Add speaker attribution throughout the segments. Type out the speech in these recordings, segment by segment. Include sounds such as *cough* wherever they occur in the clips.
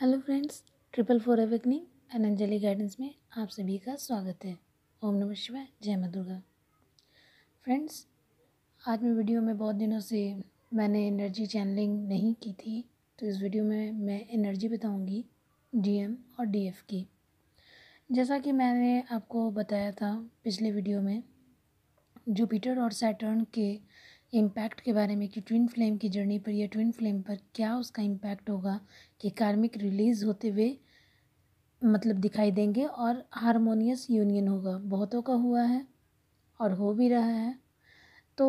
Speaker 1: hello friends triple four awakening and Anjali में आप सभी का स्वागत है ओम नमः शिवाय जय मा दुर्गा फ्रेंड्स आज मैं वीडियो में बहुत दिनों से मैंने एनर्जी चैनलिंग नहीं की थी तो इस वीडियो में मैं एनर्जी बताऊंगी डीएम और डीएफ की जैसा कि मैंने आपको बताया था पिछले वीडियो में जुपिटर और सैटर्न के इम्पैक्ट के बारे में कि ट्विन फ्लेम की जर्नी पर या ट्विन फ्लेम पर क्या उसका इम्पैक्ट होगा कि कार्मिक रिलीज होते हुए मतलब दिखाई देंगे और हारमोनियस यूनियन होगा बहुतों का हुआ है और हो भी रहा है तो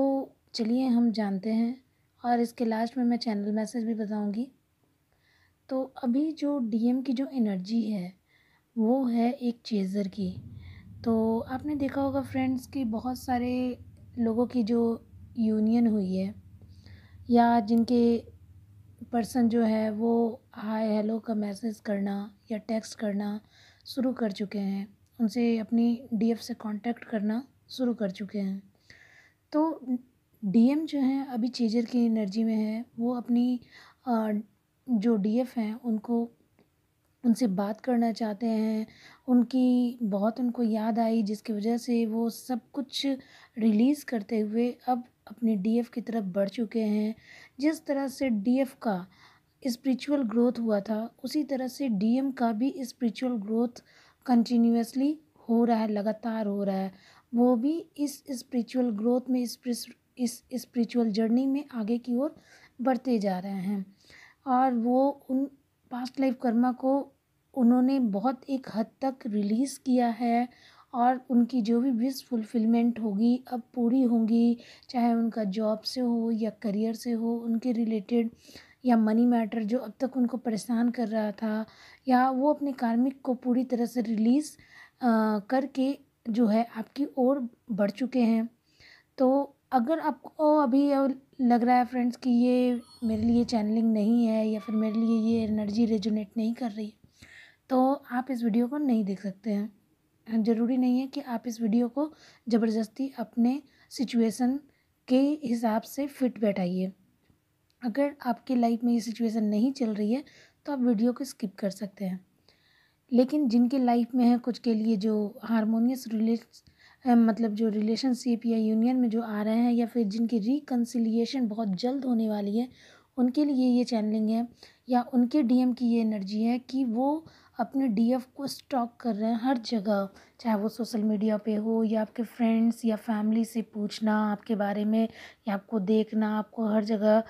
Speaker 1: चलिए हम जानते हैं और इसके लास्ट में मैं चैनल मैसेज भी बताऊंगी तो अभी जो डीएम की जो एनर्जी है वो है एक चेज़र की तो आपने देखा होगा फ्रेंड्स कि बहुत सारे लोगों की जो यूनियन हुई है या जिनके पर्सन जो है वो हाय हेलो का मैसेज करना या टेक्स्ट करना शुरू कर चुके हैं उनसे अपनी डीएफ से कांटेक्ट करना शुरू कर चुके हैं तो डीएम जो हैं अभी चीजर की एनर्जी में है वो अपनी जो डीएफ हैं उनको उनसे बात करना चाहते हैं उनकी बहुत उनको याद आई जिसकी वजह से वो सब कुछ रिलीज़ करते हुए अब अपनी डी की तरफ बढ़ चुके हैं जिस तरह से डी का स्पिरिचुअल ग्रोथ हुआ था उसी तरह से डी का भी स्पिरिचुअल ग्रोथ कंटिन्यूसली हो रहा है लगातार हो रहा है वो भी इस स्पिरिचुअल ग्रोथ में इस स्पिरिचुअल जर्नी में आगे की ओर बढ़ते जा रहे हैं और वो उन पास्ट लाइफ कर्मा को उन्होंने बहुत एक हद तक रिलीज़ किया है और उनकी जो भी विश फुलफिलमेंट होगी अब पूरी होंगी चाहे उनका जॉब से हो या करियर से हो उनके रिलेटेड या मनी मैटर जो अब तक उनको परेशान कर रहा था या वो अपने कार्मिक को पूरी तरह से रिलीज़ करके जो है आपकी ओर बढ़ चुके हैं तो अगर आपको अभी लग रहा है फ्रेंड्स कि ये मेरे लिए चैनलिंग नहीं है या फिर मेरे लिए ये एनर्जी रेजोनेट नहीं कर रही तो आप इस वीडियो को नहीं देख सकते हैं ज़रूरी नहीं है कि आप इस वीडियो को ज़बरदस्ती अपने सिचुएसन के हिसाब से फिट बैठाइए अगर आपके लाइफ में ये सिचुएशन नहीं चल रही है तो आप वीडियो को स्किप कर सकते हैं लेकिन जिनके लाइफ में है कुछ के लिए जो हारमोनियस रिले मतलब जो रिलेशनशिप या यूनियन में जो आ रहे हैं या फिर जिनकी रिकन्सिलियेशन बहुत जल्द होने वाली है उनके लिए ये चैनलिंग है या उनके डीएम की ये एनर्जी है कि वो अपने डी को स्टॉक कर रहे हैं हर जगह चाहे वो सोशल मीडिया पे हो या आपके फ्रेंड्स या फैमिली से पूछना आपके बारे में या आपको देखना आपको हर जगह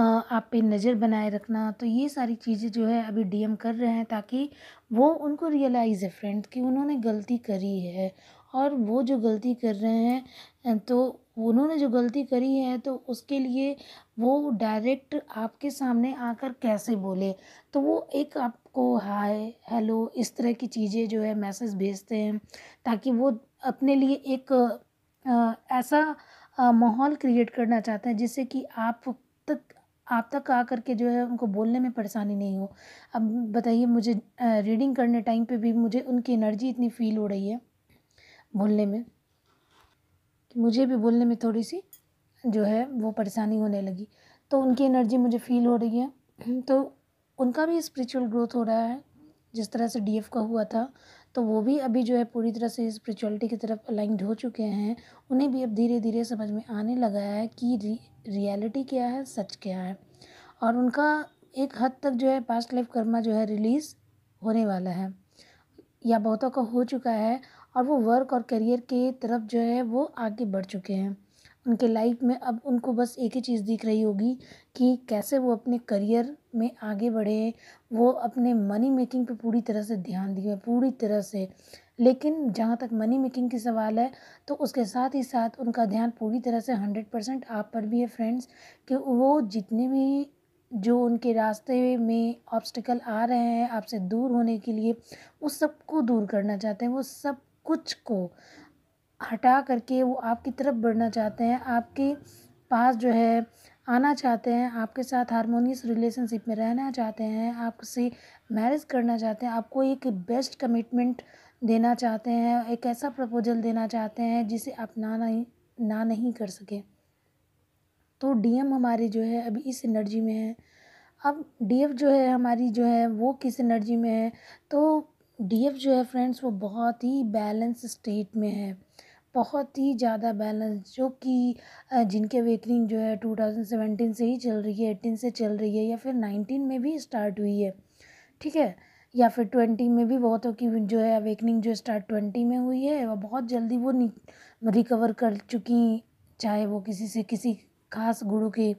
Speaker 1: आप पे नज़र बनाए रखना तो ये सारी चीज़ें जो है अभी डीएम कर रहे हैं ताकि वो उनको रियलाइज़ है फ्रेंड कि उन्होंने गलती करी है और वो जो गलती कर रहे हैं तो उन्होंने जो गलती करी है तो उसके लिए वो डायरेक्ट आपके सामने आकर कैसे बोले तो वो एक आप आपको हाय हेलो इस तरह की चीज़ें जो है मैसेज भेजते हैं ताकि वो अपने लिए एक ऐसा माहौल क्रिएट करना चाहते हैं जिससे कि आप तक आप तक आ करके जो है उनको बोलने में परेशानी नहीं हो अब बताइए मुझे रीडिंग करने टाइम पे भी मुझे उनकी एनर्जी इतनी फील हो रही है बोलने में कि मुझे भी बोलने में थोड़ी सी जो है वो परेशानी होने लगी तो उनकी एनर्जी मुझे फील हो रही है तो उनका भी स्पिरिचुअल ग्रोथ हो रहा है जिस तरह से डीएफ का हुआ था तो वो भी अभी जो है पूरी तरह से स्पिरिचुअलिटी की तरफ अलाइंड हो चुके हैं उन्हें भी अब धीरे धीरे समझ में आने लगा है कि रि, रियलिटी क्या है सच क्या है और उनका एक हद तक जो है पास्ट लाइफ कर्मा जो है रिलीज़ होने वाला है या बहुतों का हो चुका है और वो वर्क और करियर की तरफ जो है वो आगे बढ़ चुके हैं उनके लाइफ में अब उनको बस एक ही चीज़ दिख रही होगी कि कैसे वो अपने करियर में आगे बढ़े वो अपने मनी मेकिंग पे पूरी तरह से ध्यान दिए पूरी तरह से लेकिन जहाँ तक मनी मेकिंग की सवाल है तो उसके साथ ही साथ उनका ध्यान पूरी तरह से हंड्रेड परसेंट आप पर भी है फ्रेंड्स कि वो जितने भी जो उनके रास्ते में ऑब्स्टिकल आ रहे हैं आपसे दूर होने के लिए वो सबको दूर करना चाहते हैं वो सब कुछ को हटा करके वो आपकी तरफ बढ़ना चाहते हैं आपके पास जो है आना चाहते हैं आपके साथ हारमोनियस रिलेशनशिप में रहना चाहते हैं आपसे मैरिज करना चाहते हैं आपको एक बेस्ट कमिटमेंट देना चाहते हैं एक ऐसा प्रपोजल देना चाहते हैं जिसे आप ना नहीं ना नहीं कर सकें तो डीएम हमारी जो है अभी इस एनर्जी में है अब डीएफ जो है हमारी जो है वो किस एनर्जी में है तो डीएफ जो है फ्रेंड्स वो बहुत ही बैलेंस स्टेट में है बहुत ही ज़्यादा बैलेंस जो कि जिनके वेकनिंग जो है टू थाउजेंड सेवेंटीन से ही चल रही है एटीन से चल रही है या फिर नाइनटीन में भी स्टार्ट हुई है ठीक है या फिर ट्वेंटी में भी बहुतों की जो है अवेकनिंग जो स्टार्ट ट्वेंटी में हुई है और बहुत जल्दी वो रिकवर कर चुकी चाहे वो किसी से किसी खास गुरु के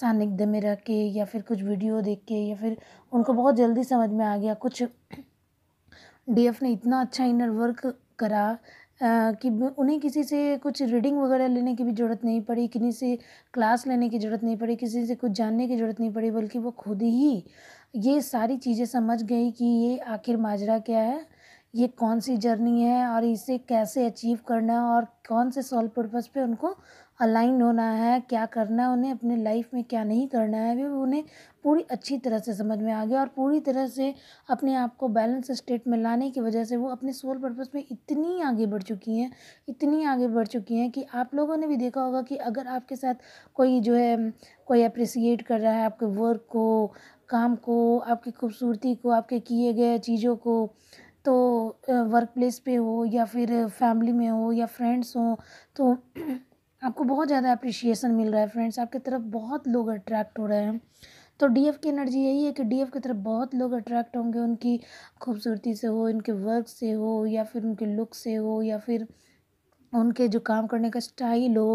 Speaker 1: सानिध्य में रह के या फिर कुछ वीडियो देख के या फिर उनको बहुत जल्दी समझ में आ गया कुछ डी *clears throat* एफ ने इतना अच्छा इनर वर्क करा कि उन्हें किसी से कुछ रीडिंग वगैरह लेने की भी ज़रूरत नहीं पड़ी किन्हीं से क्लास लेने की ज़रूरत नहीं पड़ी किसी से कुछ जानने की ज़रूरत नहीं पड़ी बल्कि वो खुद ही ये सारी चीज़ें समझ गई कि ये आखिर माजरा क्या है ये कौन सी जर्नी है और इसे कैसे अचीव करना है और कौन से सॉल्व पर्पज़ पे उनको अलाइन होना है क्या करना है उन्हें अपने लाइफ में क्या नहीं करना है भी उन्हें पूरी अच्छी तरह से समझ में आ गया और पूरी तरह से अपने आप को बैलेंस स्टेट में लाने की वजह से वो अपने सोल पर्पस में इतनी आगे बढ़ चुकी हैं इतनी आगे बढ़ चुकी हैं कि आप लोगों ने भी देखा होगा कि अगर आपके साथ कोई जो है कोई अप्रिसिएट कर रहा है आपके वर्क को काम को आपकी खूबसूरती को आपके किए गए चीज़ों को तो वर्क प्लेस पे हो या फिर फैमिली में हो या फ्रेंड्स हो तो आपको बहुत ज़्यादा अप्रिशिएशन मिल रहा है फ्रेंड्स आपकी तरफ बहुत लोग अट्रैक्ट हो रहे हैं तो एफ की एनर्जी यही है कि एफ की तरफ बहुत लोग अट्रैक्ट होंगे उनकी खूबसूरती से हो उनके वर्क से हो या फिर उनके लुक से हो या फिर उनके जो काम करने का स्टाइल हो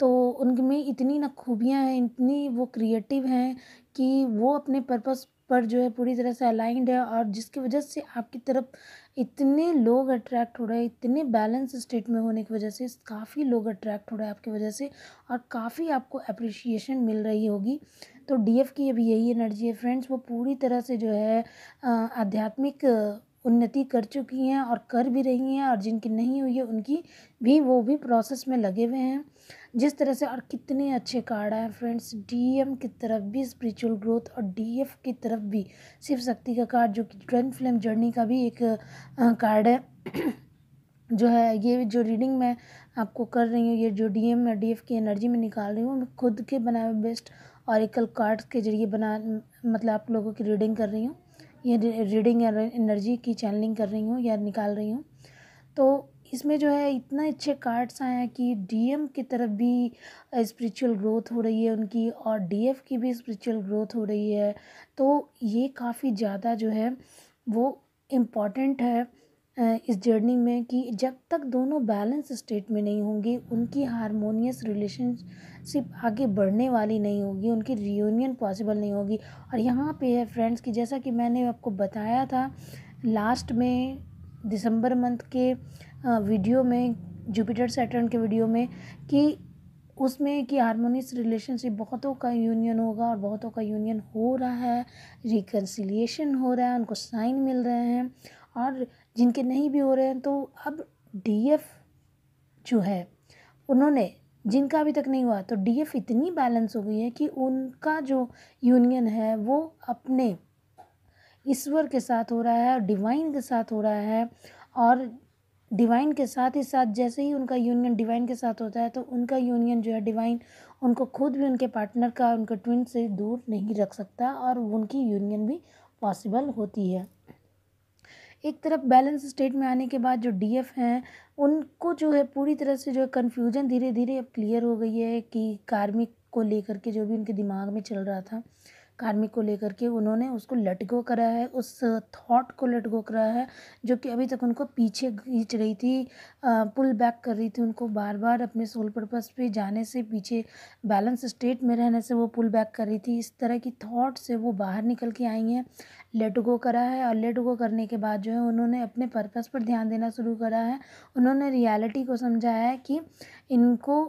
Speaker 1: तो उनमें इतनी ना खूबियाँ हैं इतनी वो क्रिएटिव हैं कि वो अपने पर्पस पर जो है पूरी तरह से अलाइंड है और जिसकी वजह से आपकी तरफ इतने लोग अट्रैक्ट हो रहे हैं इतने बैलेंस स्टेट में होने की वजह से काफ़ी लोग अट्रैक्ट हो रहे हैं आपकी वजह से और काफ़ी आपको अप्रिशिएशन मिल रही होगी तो डीएफ की अभी यही एनर्जी है फ्रेंड्स वो पूरी तरह से जो है आध्यात्मिक उन्नति कर चुकी हैं और कर भी रही हैं और जिनकी नहीं हुई है उनकी भी वो भी प्रोसेस में लगे हुए हैं जिस तरह से और कितने अच्छे कार्ड आए फ्रेंड्स डीएम की तरफ भी स्पिरिचुअल ग्रोथ और डीएफ की तरफ भी शिव शक्ति का कार्ड जो कि ट्रेन फिल्म जर्नी का भी एक कार्ड है *clears throat* जो है ये जो रीडिंग मैं आपको कर रही हूँ ये जो डी एम और डी एफ की एनर्जी में निकाल रही हूँ मैं खुद के बनाए हुए बेस्ट एकल कार्ड्स के जरिए बना मतलब आप लोगों की रीडिंग कर रही हूँ ये रीडिंग एनर्जी की चैनलिंग कर रही हूँ या निकाल रही हूँ तो इसमें जो है इतने अच्छे कार्ड्स आए हैं कि डीएम की तरफ भी स्पिरिचुअल ग्रोथ हो रही है उनकी और डीएफ की भी स्पिरिचुअल ग्रोथ हो रही है तो ये काफ़ी ज़्यादा जो है वो इम्पॉर्टेंट है इस जर्नी में कि जब तक दोनों बैलेंस स्टेट में नहीं होंगे उनकी हारमोनियस रिलेशनशिप आगे बढ़ने वाली नहीं होगी उनकी रियूनियन पॉसिबल नहीं होगी और यहाँ पे है फ्रेंड्स कि जैसा कि मैंने आपको बताया था लास्ट में दिसंबर मंथ के वीडियो में जुपिटर सैटर्न के वीडियो में कि उसमें कि हारमोनियस रिलेशनशिप बहुतों का यूनियन होगा और बहुतों का यूनियन हो रहा है रिकन्सिलिएशन हो रहा है उनको साइन मिल रहे हैं और जिनके नहीं भी हो रहे हैं तो अब डीएफ जो है उन्होंने जिनका अभी तक नहीं हुआ तो डीएफ इतनी बैलेंस हो गई है कि उनका जो यूनियन है वो अपने ईश्वर के साथ हो रहा है और डिवाइन के साथ हो रहा है और डिवाइन के साथ ही साथ जैसे ही उनका यूनियन डिवाइन के साथ होता है तो उनका यूनियन जो है डिवाइन उनको खुद भी उनके पार्टनर का उनके ट्विन से दूर नहीं रख सकता और उनकी यूनियन भी पॉसिबल होती है एक तरफ बैलेंस स्टेट में आने के बाद जो डीएफ हैं उनको जो है पूरी तरह से जो है कन्फ्यूजन धीरे धीरे अब क्लियर हो गई है कि कार्मिक को लेकर के जो भी उनके दिमाग में चल रहा था कार्मिक को लेकर के उन्होंने उसको लटको करा है उस थॉट को लटगो करा है जो कि अभी तक उनको पीछे खींच रही थी पुल बैक कर रही थी उनको बार बार अपने सोल पर्पस पे जाने से पीछे बैलेंस स्टेट में रहने से वो पुल बैक कर रही थी इस तरह की थॉट से वो बाहर निकल के आई हैं लटगो करा है और लटगो करने के बाद जो है उन्होंने अपने पर्पस पर ध्यान देना शुरू करा है उन्होंने रियालिटी को समझा है कि इनको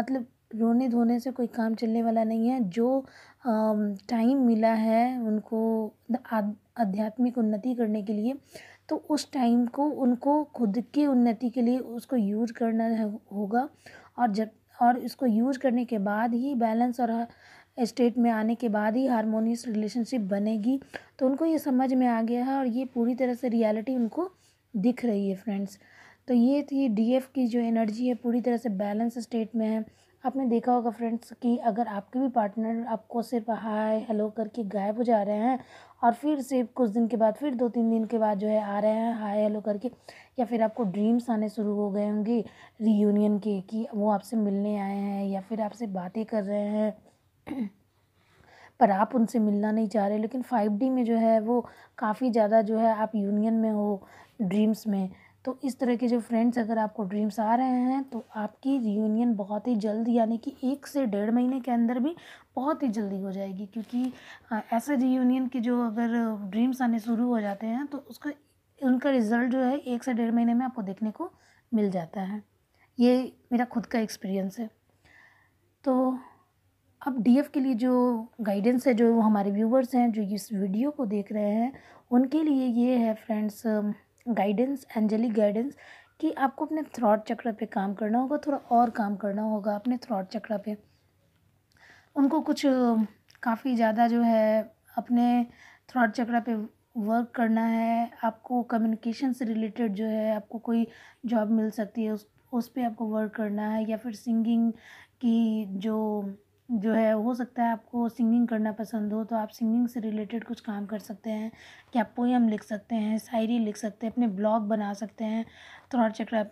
Speaker 1: मतलब रोने धोने से कोई काम चलने वाला नहीं है जो टाइम मिला है उनको आध्यात्मिक उन्नति करने के लिए तो उस टाइम को उनको खुद की उन्नति के लिए उसको यूज करना होगा और जब और इसको यूज करने के बाद ही बैलेंस और स्टेट में आने के बाद ही हारमोनियस रिलेशनशिप बनेगी तो उनको ये समझ में आ गया है और ये पूरी तरह से रियलिटी उनको दिख रही है फ्रेंड्स तो ये थी डीएफ की जो एनर्जी है पूरी तरह से बैलेंस स्टेट में है आपने देखा होगा फ्रेंड्स कि अगर आपके भी पार्टनर आपको सिर्फ हाय हेलो करके गायब हो जा रहे हैं और फिर से कुछ दिन के बाद फिर दो तीन दिन के बाद जो है आ रहे हैं हाय हेलो करके या फिर आपको ड्रीम्स आने शुरू हो गए होंगे रीयूनियन के कि वो आपसे मिलने आए हैं या फिर आपसे बातें कर रहे हैं पर आप उनसे मिलना नहीं चाह रहे लेकिन फाइव डी में जो है वो काफ़ी ज़्यादा जो है आप यूनियन में हो ड्रीम्स में तो इस तरह के जो फ्रेंड्स अगर आपको ड्रीम्स आ रहे हैं तो आपकी रियूनियन बहुत ही जल्द यानी कि एक से डेढ़ महीने के अंदर भी बहुत ही जल्दी हो जाएगी क्योंकि ऐसे रियूनियन के जो अगर ड्रीम्स आने शुरू हो जाते हैं तो उसका उनका रिज़ल्ट जो है एक से डेढ़ महीने में आपको देखने को मिल जाता है ये मेरा खुद का एक्सपीरियंस है तो अब डी के लिए जो गाइडेंस है जो हमारे व्यूवर्स हैं जो इस वीडियो को देख रहे हैं उनके लिए ये है फ्रेंड्स गाइडेंस एंजली गाइडेंस कि आपको अपने थ्रॉट चक्र पे काम करना होगा थोड़ा और काम करना होगा अपने थ्रॉट चक्र पे उनको कुछ काफ़ी ज़्यादा जो है अपने थ्रॉट चक्र पे वर्क करना है आपको कम्युनिकेशन से रिलेटेड जो है आपको कोई जॉब मिल सकती है उस उस पर आपको वर्क करना है या फिर सिंगिंग की जो जो है हो सकता है आपको सिंगिंग करना पसंद हो तो आप सिंगिंग से रिलेटेड कुछ काम कर सकते हैं क्या पोएम लिख सकते हैं शायरी लिख सकते हैं अपने ब्लॉग बना सकते हैं थ्रॉट चक्रा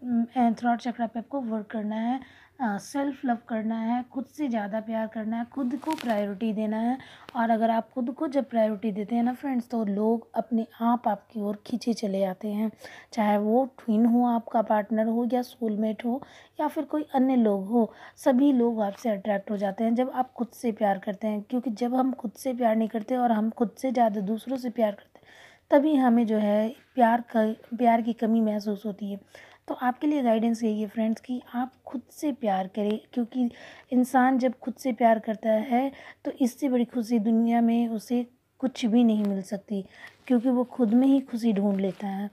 Speaker 1: थ्रॉट चक्रा पे आपको वर्क करना है सेल्फ लव करना है खुद से ज़्यादा प्यार करना है खुद को प्रायोरिटी देना है और अगर आप खुद को जब प्रायोरिटी देते हैं ना फ्रेंड्स तो लोग अपने आप आपकी ओर खींचे चले आते हैं चाहे वो ट्विन हो आपका पार्टनर हो या सोलमेट हो या फिर कोई अन्य लोग हो सभी लोग आपसे अट्रैक्ट हो जाते हैं जब आप खुद से प्यार करते हैं क्योंकि जब हम खुद से प्यार नहीं करते और हम खुद से ज़्यादा दूसरों से प्यार करते हैं तभी हमें जो है प्यार का प्यार की कमी महसूस होती है तो आपके लिए गाइडेंस यही है फ्रेंड्स कि आप खुद से प्यार करें क्योंकि इंसान जब खुद से प्यार करता है तो इससे बड़ी खुशी दुनिया में उसे कुछ भी नहीं मिल सकती क्योंकि वो खुद में ही खुशी ढूंढ लेता है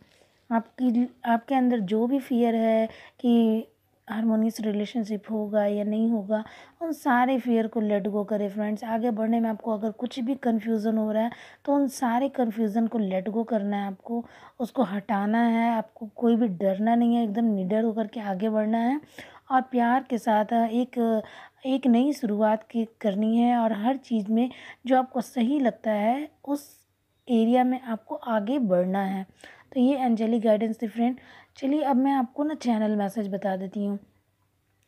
Speaker 1: आपकी आपके अंदर जो भी फियर है कि हारमोनियस रिलेशनशिप होगा या नहीं होगा उन सारे फेयर को लेट गो करें फ्रेंड्स आगे बढ़ने में आपको अगर कुछ भी कन्फ्यूज़न हो रहा है तो उन सारे कन्फ्यूज़न को लेट गो करना है आपको उसको हटाना है आपको कोई भी डरना नहीं है एकदम निडर होकर के आगे बढ़ना है और प्यार के साथ एक एक नई शुरुआत की करनी है और हर चीज़ में जो आपको सही लगता है उस एरिया में आपको आगे बढ़ना है तो ये अंजलि गाइडेंस थी फ्रेंड चलिए अब मैं आपको ना चैनल मैसेज बता देती हूँ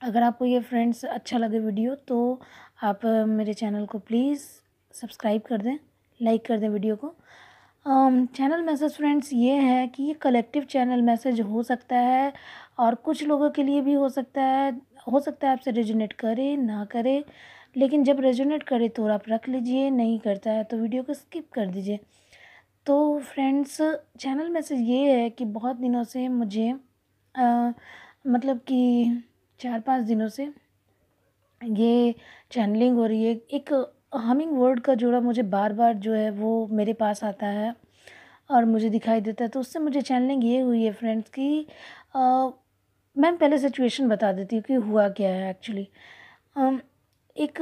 Speaker 1: अगर आपको ये फ्रेंड्स अच्छा लगे वीडियो तो आप मेरे चैनल को प्लीज़ सब्सक्राइब कर दें लाइक कर दें वीडियो को चैनल मैसेज फ्रेंड्स ये है कि ये कलेक्टिव चैनल मैसेज हो सकता है और कुछ लोगों के लिए भी हो सकता है हो सकता है आपसे रेजोनेट करे ना करे लेकिन जब रेजोनेट करे तो आप रख लीजिए नहीं करता है तो वीडियो को स्किप कर दीजिए तो फ्रेंड्स चैनल मैसेज ये है कि बहुत दिनों से मुझे आ, मतलब कि चार पांच दिनों से ये चैनलिंग हो रही है एक हमिंग वर्ड का जोड़ा मुझे बार बार जो है वो मेरे पास आता है और मुझे दिखाई देता है तो उससे मुझे चैनलिंग ये हुई है फ्रेंड्स कि मैं पहले सिचुएशन बता देती हूँ कि हुआ क्या है एक्चुअली एक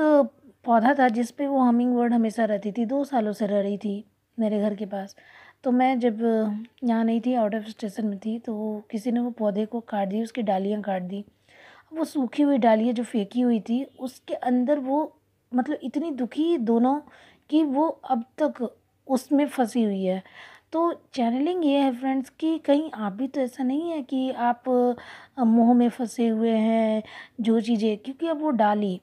Speaker 1: पौधा था जिस पे वो हमिंग वर्ड हमेशा रहती थी दो सालों से रह रही थी मेरे घर के पास तो मैं जब यहाँ नहीं थी आउट ऑफ स्टेशन में थी तो किसी ने वो पौधे को काट दी उसकी डालियाँ काट दी वो सूखी हुई डालियाँ जो फेंकी हुई थी उसके अंदर वो मतलब इतनी दुखी दोनों कि वो अब तक उसमें फंसी हुई है तो चैनलिंग ये है फ्रेंड्स कि कहीं आप भी तो ऐसा नहीं है कि आप मोह में फंसे हुए हैं जो चीज़ें क्योंकि अब वो डाली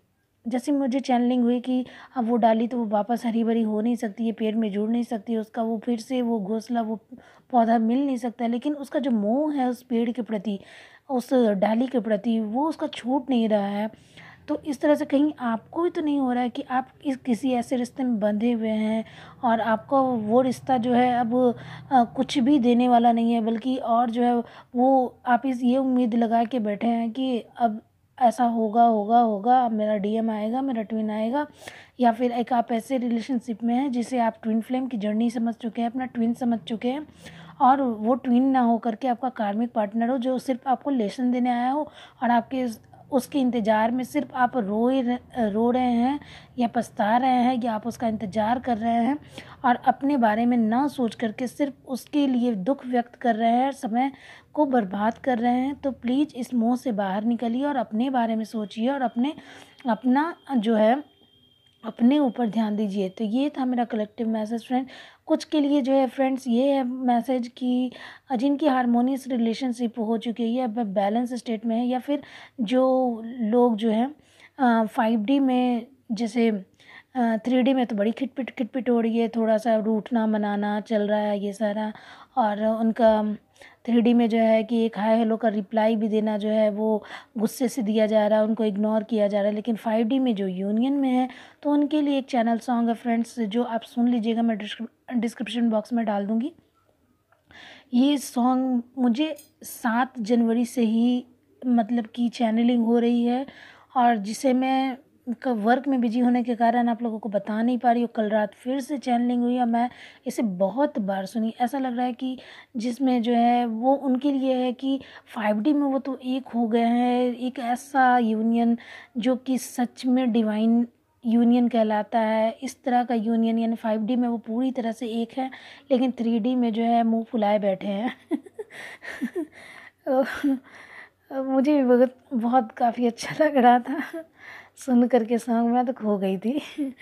Speaker 1: जैसे मुझे चैनलिंग हुई कि अब वो डाली तो वो वापस हरी भरी हो नहीं सकती है पेड़ में जुड़ नहीं सकती उसका वो फिर से वो घोंसला वो पौधा मिल नहीं सकता लेकिन उसका जो मोह है उस पेड़ के प्रति उस डाली के प्रति वो उसका छूट नहीं रहा है तो इस तरह से कहीं आपको भी तो नहीं हो रहा है कि आप इस किसी ऐसे रिश्ते में बंधे हुए हैं और आपको वो रिश्ता जो है अब आ, कुछ भी देने वाला नहीं है बल्कि और जो है वो आप इस ये उम्मीद लगा के बैठे हैं कि अब ऐसा होगा होगा होगा मेरा डीएम आएगा मेरा ट्विन आएगा या फिर एक आप ऐसे रिलेशनशिप में हैं जिसे आप ट्विन फ्लेम की जर्नी समझ चुके हैं अपना ट्विन समझ चुके हैं और वो ट्विन ना हो करके आपका कार्मिक पार्टनर हो जो सिर्फ आपको लेसन देने आया हो और आपके उसके इंतज़ार में सिर्फ आप रोए रो रहे हैं या पछता रहे हैं या आप उसका इंतज़ार कर रहे हैं और अपने बारे में ना सोच करके सिर्फ उसके लिए दुख व्यक्त कर रहे हैं समय को बर्बाद कर रहे हैं तो प्लीज़ इस मोह से बाहर निकलिए और अपने बारे में सोचिए और अपने अपना जो है अपने ऊपर ध्यान दीजिए तो ये था मेरा कलेक्टिव मैसेज फ्रेंड कुछ के लिए जो है फ्रेंड्स ये है मैसेज कि जिनकी हारमोनियस रिलेशनशिप हो चुकी है अब बैलेंस स्टेट में है या फिर जो लोग जो है फाइव डी में जैसे थ्री डी में तो बड़ी खिटपिट खिटपिट हो रही है थोड़ा सा रूठना मनाना चल रहा है ये सारा और उनका थ्री में जो है कि एक हाई हेलो का रिप्लाई भी देना जो है वो गुस्से से दिया जा रहा है उनको इग्नोर किया जा रहा है लेकिन फाइव में जो यूनियन में है तो उनके लिए एक चैनल सॉन्ग है फ्रेंड्स जो आप सुन लीजिएगा मैं डिस्क्रिप्शन बॉक्स में डाल दूँगी ये सॉन्ग मुझे सात जनवरी से ही मतलब कि चैनलिंग हो रही है और जिसे मैं का वर्क में बिजी होने के कारण आप लोगों को बता नहीं पा रही हूँ कल रात फिर से चैनलिंग हुई और मैं इसे बहुत बार सुनी ऐसा लग रहा है कि जिसमें जो है वो उनके लिए है कि फाइव डी में वो तो एक हो गए हैं एक ऐसा यूनियन जो कि सच में डिवाइन यूनियन कहलाता है इस तरह का यूनियन यानी फाइव डी में वो पूरी तरह से एक है लेकिन थ्री डी में जो है मुँह फुलाए बैठे हैं *laughs* मुझे बहुत बहुत काफ़ी अच्छा लग रहा था सुन करके सॉन्ग मैं तो खो गई थी *laughs*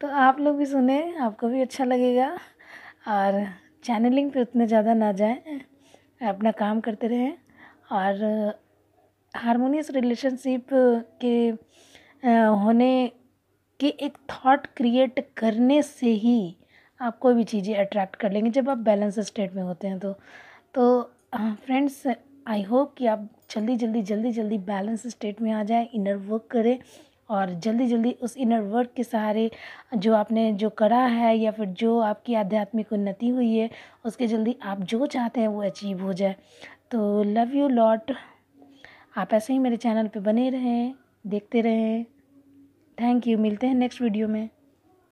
Speaker 1: तो आप लोग भी सुने आपको भी अच्छा लगेगा और चैनलिंग पे उतने ज़्यादा ना जाए अपना काम करते रहें और हारमोनियस रिलेशनशिप के होने के एक थॉट क्रिएट करने से ही आप कोई भी चीज़ें अट्रैक्ट कर लेंगे जब आप बैलेंस स्टेट में होते हैं तो तो फ्रेंड्स हाँ, आई होप कि आप जल्दी जल्दी जल्दी जल्दी बैलेंस स्टेट में आ जाए इनर वर्क करें और जल्दी जल्दी उस इनर वर्क के सहारे जो आपने जो करा है या फिर जो आपकी आध्यात्मिक उन्नति हुई है उसके जल्दी आप जो चाहते हैं वो अचीव हो जाए तो लव यू लॉट आप ऐसे ही मेरे चैनल पे बने रहें देखते रहें थैंक यू मिलते हैं नेक्स्ट वीडियो में